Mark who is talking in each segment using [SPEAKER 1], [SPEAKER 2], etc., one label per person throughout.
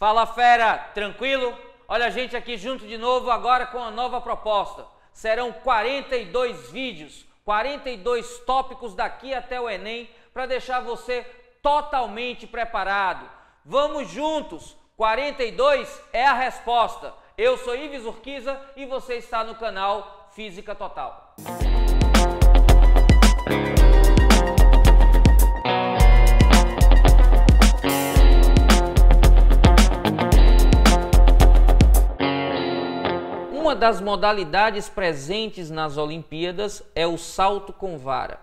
[SPEAKER 1] Fala fera, tranquilo? Olha a gente aqui junto de novo agora com a nova proposta. Serão 42 vídeos, 42 tópicos daqui até o Enem para deixar você totalmente preparado. Vamos juntos! 42 é a resposta. Eu sou Ives Urquiza e você está no canal Física Total. das modalidades presentes nas Olimpíadas é o salto com vara.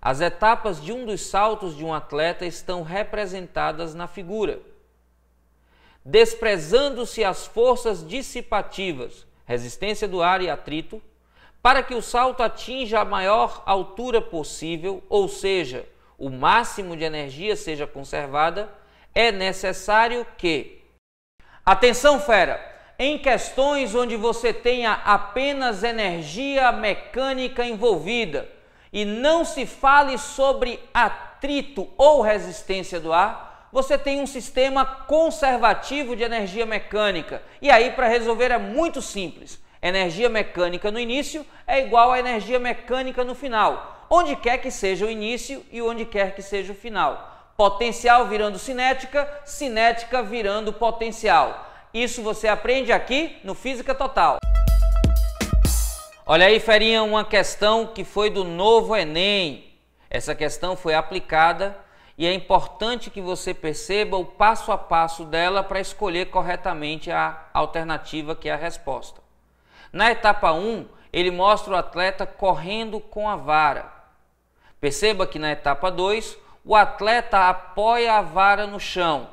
[SPEAKER 1] As etapas de um dos saltos de um atleta estão representadas na figura. Desprezando-se as forças dissipativas, resistência do ar e atrito, para que o salto atinja a maior altura possível, ou seja, o máximo de energia seja conservada, é necessário que. Atenção, fera! Em questões onde você tenha apenas energia mecânica envolvida e não se fale sobre atrito ou resistência do ar, você tem um sistema conservativo de energia mecânica. E aí, para resolver, é muito simples. Energia mecânica no início é igual a energia mecânica no final, onde quer que seja o início e onde quer que seja o final. Potencial virando cinética, cinética virando potencial. Isso você aprende aqui no Física Total. Olha aí, Ferinha, uma questão que foi do novo Enem. Essa questão foi aplicada e é importante que você perceba o passo a passo dela para escolher corretamente a alternativa que é a resposta. Na etapa 1, ele mostra o atleta correndo com a vara. Perceba que na etapa 2, o atleta apoia a vara no chão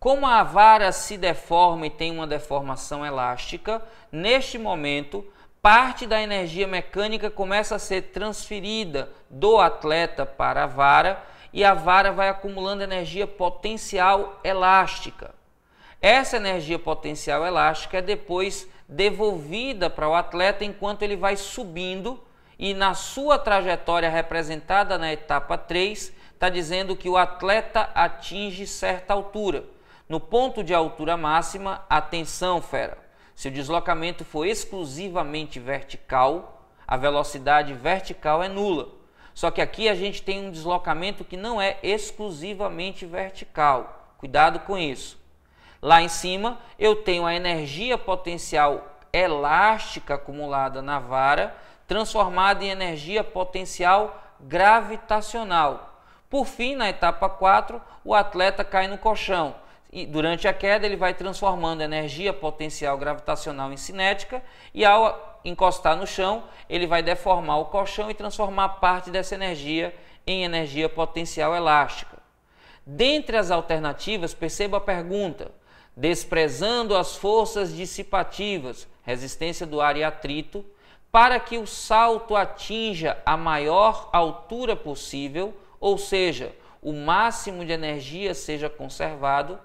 [SPEAKER 1] como a vara se deforma e tem uma deformação elástica, neste momento, parte da energia mecânica começa a ser transferida do atleta para a vara e a vara vai acumulando energia potencial elástica. Essa energia potencial elástica é depois devolvida para o atleta enquanto ele vai subindo e na sua trajetória representada na etapa 3, está dizendo que o atleta atinge certa altura. No ponto de altura máxima, atenção, fera. Se o deslocamento for exclusivamente vertical, a velocidade vertical é nula. Só que aqui a gente tem um deslocamento que não é exclusivamente vertical. Cuidado com isso. Lá em cima, eu tenho a energia potencial elástica acumulada na vara, transformada em energia potencial gravitacional. Por fim, na etapa 4, o atleta cai no colchão, e durante a queda, ele vai transformando energia potencial gravitacional em cinética e ao encostar no chão, ele vai deformar o colchão e transformar parte dessa energia em energia potencial elástica. Dentre as alternativas, perceba a pergunta: desprezando as forças dissipativas, resistência do ar e atrito, para que o salto atinja a maior altura possível, ou seja, o máximo de energia seja conservado,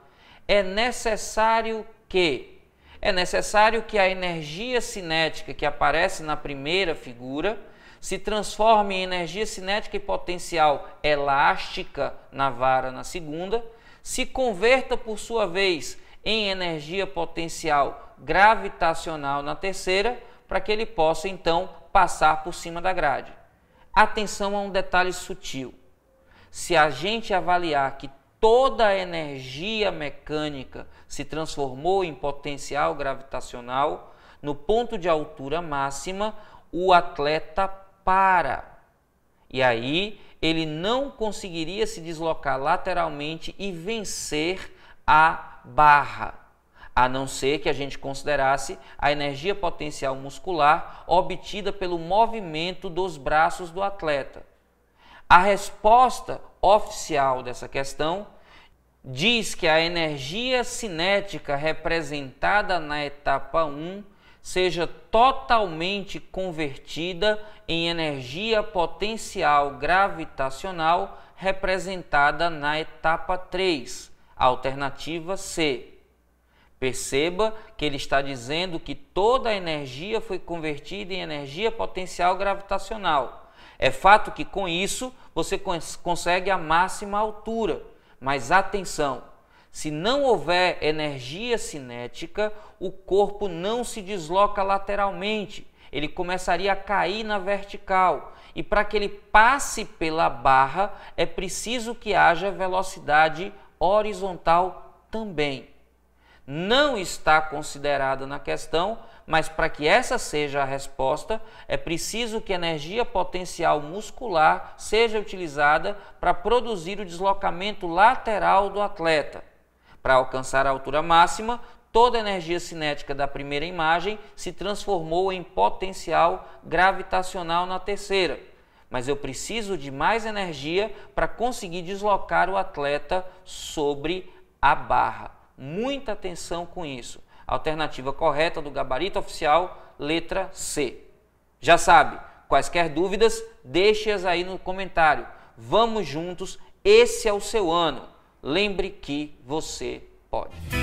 [SPEAKER 1] é necessário que é necessário que a energia cinética que aparece na primeira figura se transforme em energia cinética e potencial elástica na vara na segunda, se converta por sua vez em energia potencial gravitacional na terceira, para que ele possa então passar por cima da grade. Atenção a um detalhe sutil. Se a gente avaliar que toda a energia mecânica se transformou em potencial gravitacional, no ponto de altura máxima, o atleta para. E aí ele não conseguiria se deslocar lateralmente e vencer a barra, a não ser que a gente considerasse a energia potencial muscular obtida pelo movimento dos braços do atleta. A resposta oficial dessa questão diz que a energia cinética representada na etapa 1 seja totalmente convertida em energia potencial gravitacional representada na etapa 3, alternativa C. Perceba que ele está dizendo que toda a energia foi convertida em energia potencial gravitacional. É fato que com isso você cons consegue a máxima altura. Mas atenção, se não houver energia cinética, o corpo não se desloca lateralmente, ele começaria a cair na vertical. E para que ele passe pela barra, é preciso que haja velocidade horizontal também não está considerada na questão, mas para que essa seja a resposta, é preciso que a energia potencial muscular seja utilizada para produzir o deslocamento lateral do atleta. Para alcançar a altura máxima, toda a energia cinética da primeira imagem se transformou em potencial gravitacional na terceira. Mas eu preciso de mais energia para conseguir deslocar o atleta sobre a barra muita atenção com isso. Alternativa correta do gabarito oficial, letra C. Já sabe, quaisquer dúvidas, deixe-as aí no comentário. Vamos juntos, esse é o seu ano. Lembre que você pode.